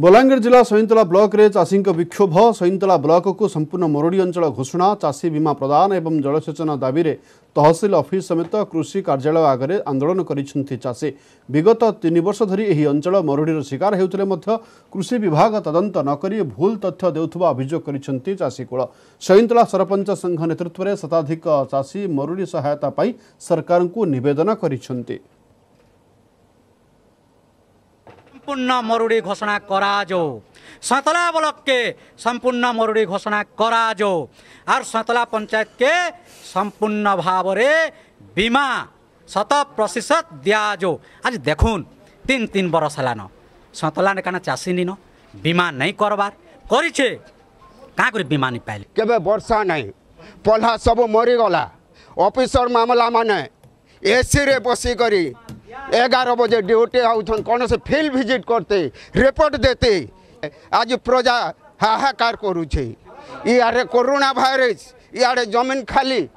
ବଲାଙ୍ଗୀର ଜିଲ୍ଲା ସଇନ୍ତଲା ବ୍ଲକରେ ଚାଷୀଙ୍କ ବିକ୍ଷୋଭ ସଇନ୍ତଲା ବ୍ଲକକୁ ସମ୍ପୂର୍ଣ୍ଣ ମରୁଡ଼ି ଅଞ୍ଚଳ ଘୋଷଣା ଚାଷୀ ବୀମା ପ୍ରଦାନ ଏବଂ ଜଳସେଚନ ଦାବିରେ ତହସିଲ ଅଫିସ୍ ସମେତ କୃଷି କାର୍ଯ୍ୟାଳୟ ଆଗରେ ଆନ୍ଦୋଳନ କରିଛନ୍ତି ଚାଷୀ ବିଗତ ତିନି ବର୍ଷ ଧରି ଏହି ଅଞ୍ଚଳ ମରୁଡ଼ିର ଶିକାର ହେଉଥିଲେ ମଧ୍ୟ କୃଷି ବିଭାଗ ତଦନ୍ତ ନକରି ଭୁଲ ତଥ୍ୟ ଦେଉଥିବା ଅଭିଯୋଗ କରିଛନ୍ତି ଚାଷୀକୁଳ ସଇନ୍ତଲା ସରପଞ୍ଚ ସଂଘ ନେତୃତ୍ୱରେ ଶତାଧିକ ଚାଷୀ ମରୁଡ଼ି ସହାୟତା ପାଇଁ ସରକାରଙ୍କୁ ନିବେଦନ କରିଛନ୍ତି সম্পূর্ণ মরুড়ি ঘোষণা করা যাও সাঁতলা ব্লককে সম্পূর্ণ মরুড়ি ঘোষণা করা যাও আর সাঁতলা পঞ্চায়েতকে সম্পূর্ণ ভাবরে বিমা শত প্রতিশত দিয়া যাও আজ দেখুন তিন তিন বরষ হলান সাঁতলা কেন চাষী নিন বিমা নাই করবার করিছে কাঁ করে বিমা নি পাইলে কেবে বর্ষা নাই পল্লা সব মরিগলা অফিসর মামলা মানে এসিরে বসিকরি एगार बजे ड्यूटी आउन कौन से फील्ड भिजिट करते रिपोर्ट देते आज प्रजा हाहाकार करुचे इे कोरोना भाईरस इे जमीन खाली